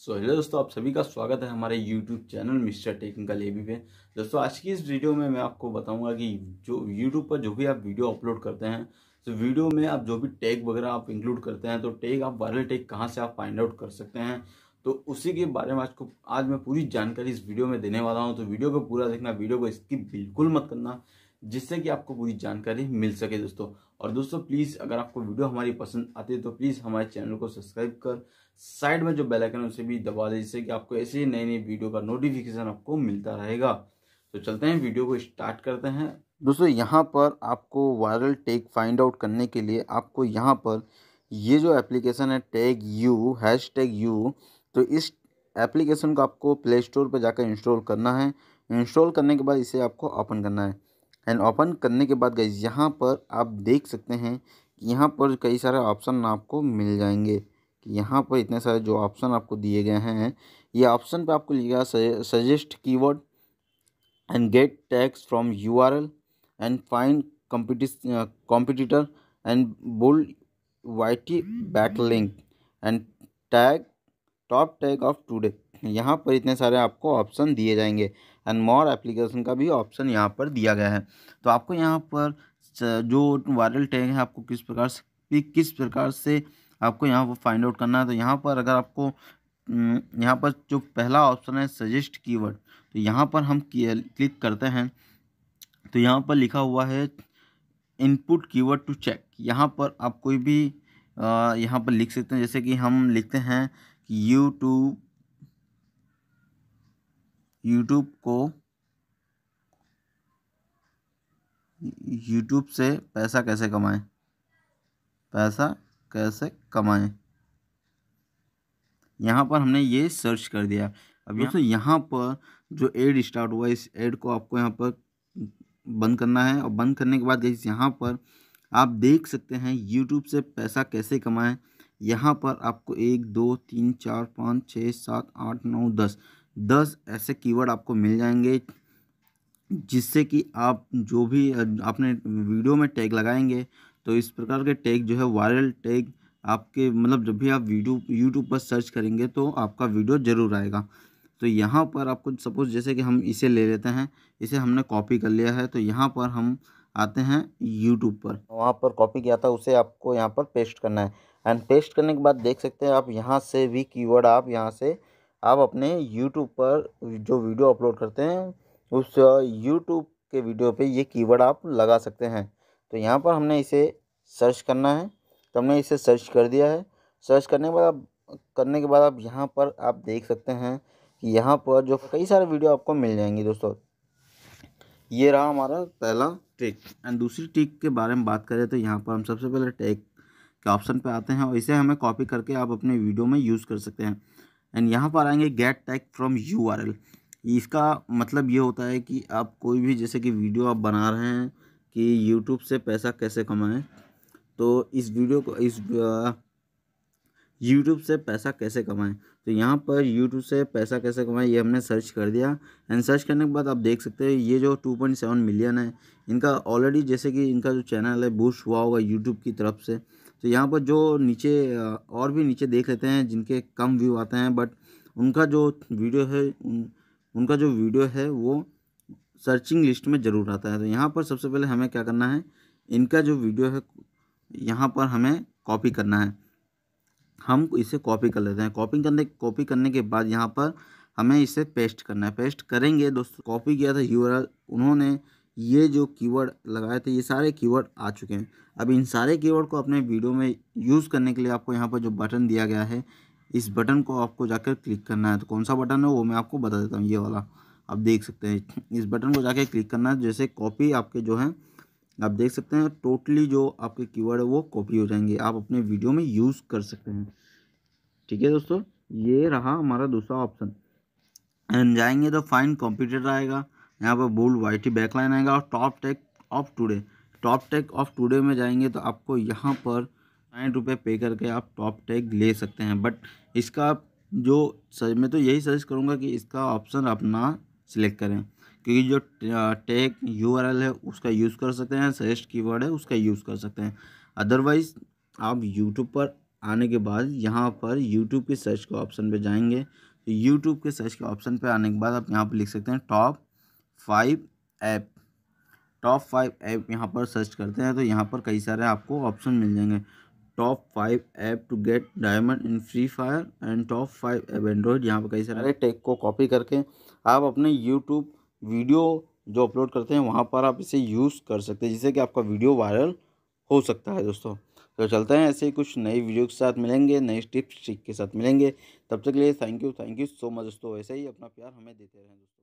So hello दोस्तों आप सभी का स्वागत है हमारे यूट्यूब चैनल मिस्टर टेक्निकल लेबी पे दोस्तों आज की इस वीडियो में मैं आपको बताऊंगा कि जो यूट्यूब पर जो भी आप वीडियो अपलोड करते हैं तो वीडियो में आप जो भी टैग वगैरह आप इंक्लूड करते हैं तो टैग आप वायरल टैग कहाँ से आप फाइंड आउट कर सकते हैं तो उसी के बारे में आज को आज मैं पूरी जानकारी इस वीडियो में देने वाला हूँ तो वीडियो को पूरा देखना वीडियो को स्किप बिल्कुल मत करना जिससे कि आपको पूरी जानकारी मिल सके दोस्तों और दोस्तों प्लीज़ अगर आपको वीडियो हमारी पसंद आती है तो प्लीज़ हमारे चैनल को सब्सक्राइब कर साइड में जो बेल आइकन है उसे भी दबा दें जिससे कि आपको ऐसे ही नई नई वीडियो का नोटिफिकेशन आपको मिलता रहेगा तो चलते हैं वीडियो को स्टार्ट करते हैं दोस्तों यहाँ पर आपको वायरल टैग फाइंड आउट करने के लिए आपको यहाँ पर ये जो एप्लीकेशन है tag you hash tag you तो इस एप्लीकेशन को आपको प्ले स्टोर पर जाकर इंस्टॉल करना है इंस्टॉल करने के बाद इसे आपको ओपन करना है एंड ओपन करने के बाद गई यहाँ पर आप देख सकते हैं कि यहाँ पर कई सारे ऑप्शन आपको मिल जाएंगे कि यहाँ पर इतने सारे जो ऑप्शन आपको दिए गए हैं ये ऑप्शन पे आपको लिखा suggest keyword and get tags from URL and find competitor and बुल वाइटी back link and tag top tag of today यहाँ पर इतने सारे आपको ऑप्शन दिए जाएंगे एंड मोर एप्लीकेशन का भी ऑप्शन यहाँ पर दिया गया है तो आपको यहाँ पर जो वायरल टैग है आपको किस प्रकार से किस प्रकार से आपको यहाँ पर फाइंड आउट करना है तो यहाँ पर अगर आपको हम्म, यहाँ पर जो पहला ऑप्शन है सजेस्ट कीवर्ड तो यहाँ पर हम क्लिक करते हैं तो यहाँ पर लिखा हुआ है इनपुट कीवर्ड टू चेक यहाँ पर आप कोई भी यहाँ पर लिख सकते हैं जैसे कि हम लिखते हैं कि यूट्यूब यूट्यूब को यूट्यूब से पैसा कैसे कमाएं पैसा कैसे कमाएं यहाँ पर हमने ये सर्च कर दिया अब हाँ। दोस्तों यहाँ पर जो एड स्टार्ट हुआ इस एड को आपको यहाँ पर बंद करना है और बंद करने के बाद यहाँ पर आप देख सकते हैं यूट्यूब से पैसा कैसे कमाएं यहाँ पर आपको एक दो तीन चार पाँच छः सात आठ नौ दस दस ऐसे कीवर्ड आपको मिल जाएंगे जिससे कि आप जो भी आपने वीडियो में टैग लगाएंगे तो इस प्रकार के टैग जो है वायरल टैग आपके मतलब जब भी आप वीडियो यूट्यूब पर सर्च करेंगे तो आपका वीडियो ज़रूर आएगा तो यहाँ पर आपको सपोज़ जैसे कि हम इसे ले लेते हैं इसे हमने कॉपी कर लिया है तो यहाँ पर हम आते हैं यूट्यूब पर वहाँ पर कॉपी किया था उसे आपको यहाँ पर पेस्ट करना है एंड पेस्ट करने के बाद देख सकते हैं आप यहाँ से भी कीवर्ड आप यहाँ से आप अपने यूट्यूब पर जो वीडियो अपलोड करते हैं उस YouTube के वीडियो पे ये कीवर्ड आप लगा सकते हैं तो यहाँ पर हमने इसे सर्च करना है तो हमने इसे सर्च कर दिया है सर्च करने के बाद आप करने के बाद आप यहाँ पर आप देख सकते हैं कि यहाँ पर जो कई सारे वीडियो आपको मिल जाएंगे दोस्तों ये रहा हमारा पहला ट्रिक एंड दूसरी ट्रिक के बारे में बात करें तो यहाँ पर हम सबसे पहले टैग के ऑप्शन पे आते हैं और इसे हमें कॉपी करके आप अपने वीडियो में यूज़ कर सकते हैं एंड यहाँ पर आएंगे get tag from U R L इसका मतलब ये होता है कि आप कोई भी जैसे कि वीडियो आप बना रहे हैं कि यूट्यूब से पैसा कैसे कमाएं तो इस वीडियो को इस यूट्यूब से पैसा कैसे कमाएं तो यहाँ पर यूट्यूब से पैसा कैसे कमाएं ये हमने सर्च कर दिया एंड सर्च करने के बाद आप देख सकते हैं ये जो टू पॉइंट सेवन मिलियन है इनका ऑलरेडी जैसे कि इनका जो चैनल है बूस्ट हुआ होगा यूट्यूब की तरफ से तो यहाँ पर जो नीचे और भी नीचे देख लेते हैं जिनके कम व्यू आते हैं बट उनका जो वीडियो है उन, उनका जो वीडियो है वो सर्चिंग लिस्ट में ज़रूर आता है तो यहाँ पर सबसे पहले हमें क्या करना है इनका जो वीडियो है यहाँ पर हमें कॉपी करना है हम इसे कॉपी कर लेते हैं कॉपी करने कॉपी करने के बाद यहाँ पर हमें इसे पेस्ट करना है पेस्ट करेंगे दोस्तों कॉपी किया था यूआरएल उन्होंने ये जो कीवर्ड लगाए थे ये सारे कीवर्ड आ चुके हैं अब इन सारे कीवर्ड को अपने वीडियो में यूज़ करने के लिए आपको यहाँ पर जो बटन दिया गया है इस बटन को आपको जाकर क्लिक करना है तो कौन सा बटन है वो मैं आपको बता देता हूँ ये वाला आप देख सकते हैं इस बटन को जाकर क्लिक करना है जैसे कॉपी आपके जो है आप देख सकते हैं टोटली जो आपके कीवर्ड है वो कॉपी हो जाएंगे आप अपने वीडियो में यूज़ कर सकते हैं ठीक है दोस्तों ये रहा हमारा दूसरा ऑप्शन जाएंगे तो फाइन कॉम्प्यूटर आएगा यहाँ पर बोल्ड वाइट ही बैकलाइन आएगा और top tag of today top tag of today में जाएंगे तो आपको यहाँ पर नाइन रुपये पे करके आप टॉप टेक ले सकते हैं बट इसका जो सज मैं तो यही सजेस्ट करूँगा कि इसका ऑप्शन अपना सिलेक्ट करें क्योंकि जो टैग यू है उसका यूज़ कर सकते हैं सजेस्ट कीवर्ड है उसका यूज़ कर सकते हैं अदरवाइज़ आप यूट्यूब पर आने के बाद यहाँ पर यूट्यूब के सर्च के ऑप्शन पे जाएंगे तो यूट्यूब के सर्च के ऑप्शन पे आने के बाद आप यहाँ पर लिख सकते हैं top five app top five app यहाँ पर सर्च करते हैं तो यहाँ पर कई सारे आपको ऑप्शन मिल जाएंगे top five app to get diamond in free fire and top five app Android यहाँ पर कई सारे टेक को कॉपी करके आप अपने यूट्यूब वीडियो जो अपलोड करते हैं वहाँ पर आप इसे यूज़ कर सकते हैं जिससे कि आपका वीडियो वायरल हो सकता है दोस्तों तो चलते हैं ऐसे ही कुछ नई वीडियो के साथ मिलेंगे नए टिप्स के साथ मिलेंगे तब तक के लिए thank you thank you so much दोस्तों ऐसे ही अपना प्यार हमें देते रहें दोस्तों